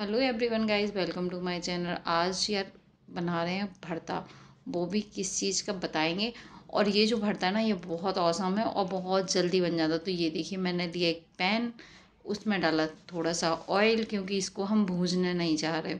Hello everyone guys welcome to my channel आज यार बना रहे हैं भरता वो भी किस चीज़ का बताएंगे और ये जो भरता है ना ये बहुत औसम है और बहुत जल्दी बन जाता तो ये देखिए मैंने लिया एक पैन उसमें डाला थोड़ा सा ऑयल क्योंकि इसको हम भूजने नहीं चाह रहे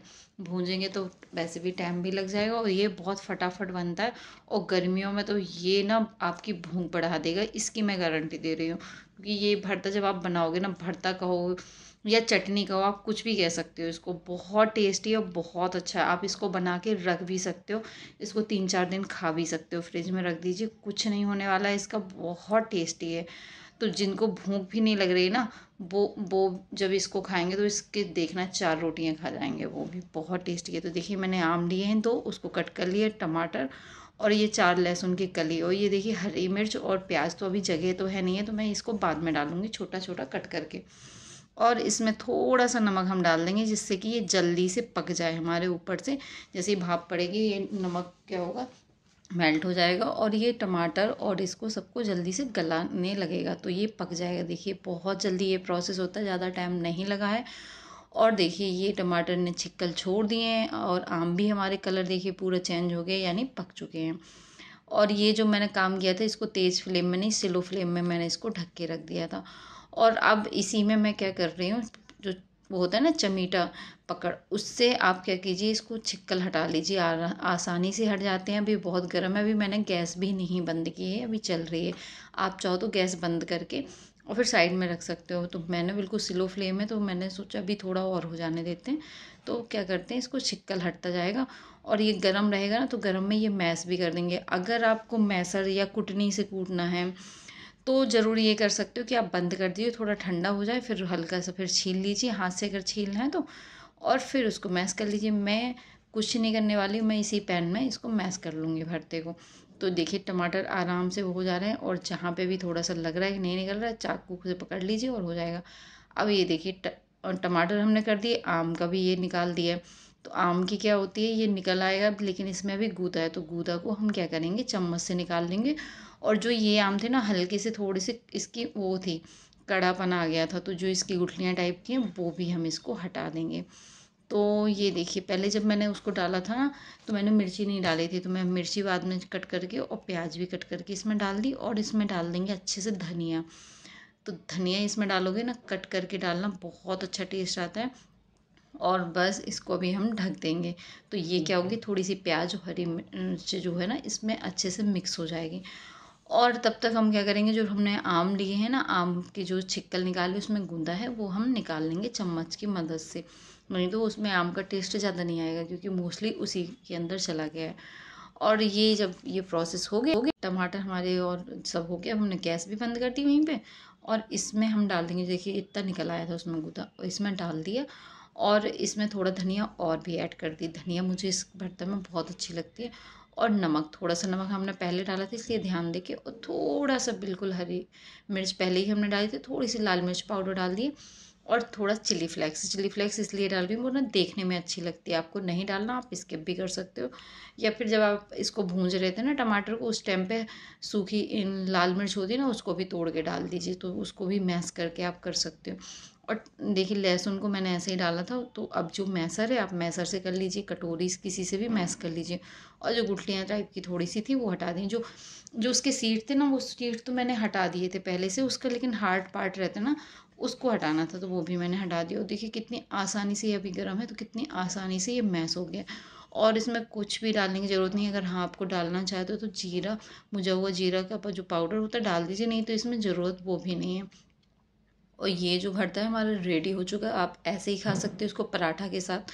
भूंजेंगे तो वैसे भी टाइम भी लग जाएगा और ये बहुत फटाफट बनता है और गर्मियों में तो ये ना आपकी भूख बढ़ा देगा इसकी मैं गारंटी दे रही हूँ क्योंकि ये भरता जब आप बनाओगे ना भरता कहोगे या चटनी कहो आप कुछ भी कह सकते हो इसको बहुत टेस्टी और बहुत अच्छा है आप इसको बना के रख भी सकते हो इसको तीन चार दिन खा भी सकते हो फ्रिज में रख दीजिए कुछ नहीं होने वाला है इसका बहुत टेस्टी है तो जिनको भूख भी नहीं लग रही ना वो वो जब इसको खाएंगे तो इसके देखना चार रोटियां खा जाएंगे वो भी बहुत टेस्टी है तो देखिए मैंने आम लिए हैं तो उसको कट कर लिए टमाटर और ये चार लहसुन की कली और ये देखिए हरी मिर्च और प्याज तो अभी जगह तो है नहीं है तो मैं इसको बाद में डालूँगी छोटा छोटा कट करके और इसमें थोड़ा सा नमक हम डाल देंगे जिससे कि ये जल्दी से पक जाए हमारे ऊपर से जैसे ही भाप पड़ेगी ये नमक क्या होगा मेल्ट हो जाएगा और ये टमाटर और इसको सबको जल्दी से गलाने लगेगा तो ये पक जाएगा देखिए बहुत जल्दी ये प्रोसेस होता है ज़्यादा टाइम नहीं लगा है और देखिए ये टमाटर ने छिक्कल छोड़ दिए हैं और आम भी हमारे कलर देखिए पूरा चेंज हो गए यानी पक चुके हैं और ये जो मैंने काम किया था इसको तेज़ फ्लेम में नहीं स्लो फ्लेम में मैंने इसको ढक के रख दिया था और अब इसी में मैं क्या कर रही हूँ जो वो होता है ना चमीटा पकड़ उससे आप क्या कीजिए इसको छिक्कल हटा लीजिए आसानी से हट जाते हैं अभी बहुत गर्म है अभी मैंने गैस भी नहीं बंद की है अभी चल रही है आप चाहो तो गैस बंद करके और फिर साइड में रख सकते हो तो मैंने बिल्कुल स्लो फ्लेम है तो मैंने सोचा अभी थोड़ा और हो जाने देते हैं तो क्या करते हैं इसको छिक्कल हटता जाएगा और ये गर्म रहेगा ना तो गर्म में ये मैस भी कर देंगे अगर आपको मैसर या कुटनी से कूटना है तो ज़रूर ये कर सकते हो कि आप बंद कर दीजिए थोड़ा ठंडा हो जाए फिर हल्का सा फिर छील लीजिए हाथ से अगर छीलना है तो और फिर उसको मैस कर लीजिए मैं कुछ नहीं करने वाली मैं इसी पैन में इसको मैस कर लूँगी भरते को तो देखिए टमाटर आराम से हो जा रहे हैं और जहाँ पे भी थोड़ा सा लग रहा है कि नहीं निकल रहा है चाकू से पकड़ लीजिए और हो जाएगा अब ये देखिए टमाटर हमने कर दिए आम का भी ये निकाल दिया है तो आम की क्या होती है ये निकल आएगा लेकिन इसमें अभी गूदा है तो गूदा को हम क्या करेंगे चम्मच से निकाल लेंगे और जो ये आम थे ना हल्के से थोड़े से इसकी वो थी कड़ापन आ गया था तो जो इसकी गुठलियाँ टाइप की हैं वो भी हम इसको हटा देंगे तो ये देखिए पहले जब मैंने उसको डाला था ना तो मैंने मिर्ची नहीं डाली थी तो मैं मिर्ची बाद में कट करके और प्याज भी कट करके इसमें डाल दी और इसमें डाल देंगे अच्छे से धनिया तो धनिया इसमें डालोगे ना कट करके डालना बहुत अच्छा टेस्ट आता है और बस इसको भी हम ढक देंगे तो ये क्या होगी थोड़ी सी प्याज हरी मिर्च जो है ना इसमें अच्छे से मिक्स हो जाएगी और तब तक हम क्या करेंगे जो हमने आम लिए हैं ना आम के जो छिक्कल निकाली उसमें गूंदा है वो हम निकाल लेंगे चम्मच की मदद से नहीं तो उसमें आम का टेस्ट ज़्यादा नहीं आएगा क्योंकि मोस्टली उसी के अंदर चला गया है और ये जब ये प्रोसेस हो गया हो गया टमाटर हमारे और सब हो गया हमने गैस भी बंद कर दी वहीं पे और इसमें हम डाल देंगे देखिए इतना निकल आया था उसमें और इसमें डाल दिया और इसमें थोड़ा धनिया और भी ऐड कर दी धनिया मुझे इस बर्तन में बहुत अच्छी लगती है और नमक थोड़ा सा नमक हमने पहले डाला था इसलिए ध्यान देके और थोड़ा सा बिल्कुल हरी मिर्च पहले ही हमने डाली थी थोड़ी सी लाल मिर्च पाउडर डाल दिए और थोड़ा चिली फ्लेक्स चिली फ्लेक्स इसलिए डाल रही हूँ वो ना देखने में अच्छी लगती है आपको नहीं डालना आप इसके भी कर सकते हो या फिर जब आप इसको भूंज रहे थे ना टमाटर को उस टाइम पे सूखी इन लाल मिर्च होती है ना उसको भी तोड़ के डाल दीजिए तो उसको भी मैश करके आप कर सकते हो और देखिए लहसुन को मैंने ऐसे ही डाला था तो अब जो मैसर है आप मैसर से कर लीजिए कटोरी किसी से भी हाँ। मैस कर लीजिए और जो गुटलियाँ टाइप की थोड़ी सी थी वो हटा दें जो जो उसके सीट थे ना वो सीट तो मैंने हटा दिए थे पहले से उसका लेकिन हार्ड पार्ट रहता ना उसको हटाना था तो वो भी मैंने हटा दिया और देखिए कितनी आसानी से ये अभी गर्म है तो कितनी आसानी से ये मैस हो गया और इसमें कुछ भी डालने की ज़रूरत नहीं है अगर हाँ आपको डालना चाहते हो तो, तो जीरा मुझा हुआ जीरा का जो पाउडर होता है डाल दीजिए नहीं तो इसमें ज़रूरत वो भी नहीं है और ये जो भरता है हमारा रेडी हो चुका है आप ऐसे ही खा सकते हो उसको पराठा के साथ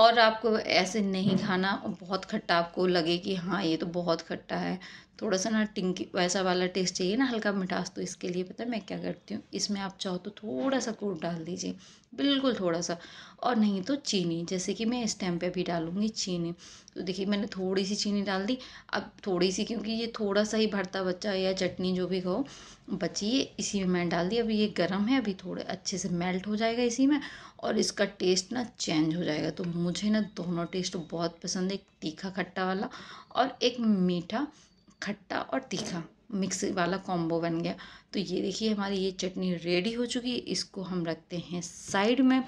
और आपको ऐसे नहीं खाना बहुत खट्टा आपको लगे कि हाँ ये तो बहुत खट्टा है थोड़ा सा ना टिंकी वैसा वाला टेस्ट चाहिए ना हल्का मिठास तो इसके लिए पता है मैं क्या करती हूँ इसमें आप चाहो तो थोड़ा सा कूट डाल दीजिए बिल्कुल थोड़ा सा और नहीं तो चीनी जैसे कि मैं इस टाइम पे अभी डालूँगी चीनी तो देखिए मैंने थोड़ी सी चीनी डाल दी अब थोड़ी सी क्योंकि ये थोड़ा सा ही भरता बच्चा या चटनी जो भी कहो बची है इसी में मैंने डाल दी अभी ये गर्म है अभी थोड़े अच्छे से मेल्ट हो जाएगा इसी में और इसका टेस्ट ना चेंज हो जाएगा तो मुझे ना दोनों टेस्ट बहुत पसंद है एक तीखा खट्टा वाला और एक मीठा खट्टा और तीखा मिक्स वाला कॉम्बो बन गया तो ये देखिए हमारी ये चटनी रेडी हो चुकी है इसको हम रखते हैं साइड में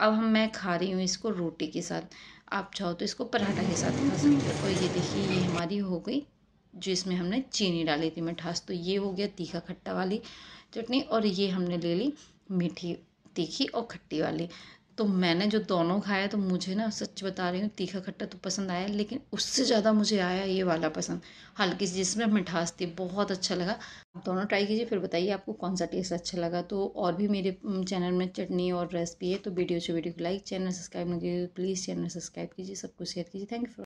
अब हम मैं खा रही हूँ इसको रोटी के साथ आप चाहो तो इसको पराठा के साथ खा सकते हो और ये देखिए ये हमारी हो गई जो इसमें हमने चीनी डाली थी मिठास तो ये हो गया तीखा खट्टा वाली चटनी और ये हमने ले ली मीठी तीखी और खट्टी वाली तो मैंने जो दोनों खाया तो मुझे ना सच बता रही हूँ तीखा खट्टा तो पसंद आया लेकिन उससे ज़्यादा मुझे आया ये वाला पसंद हल्की सी जिसमें मिठास थी बहुत अच्छा लगा आप दोनों ट्राई कीजिए फिर बताइए आपको कौन सा टेस्ट अच्छा लगा तो और भी मेरे चैनल में चटनी और रेसिपी है तो वीडियो से वीडियो को लाइक चैनल सब्सक्राइब नहीं कीजिए प्लीज़ चैनल सब्सक्राइब कीजिए सबको शेयर कीजिए थैंक यू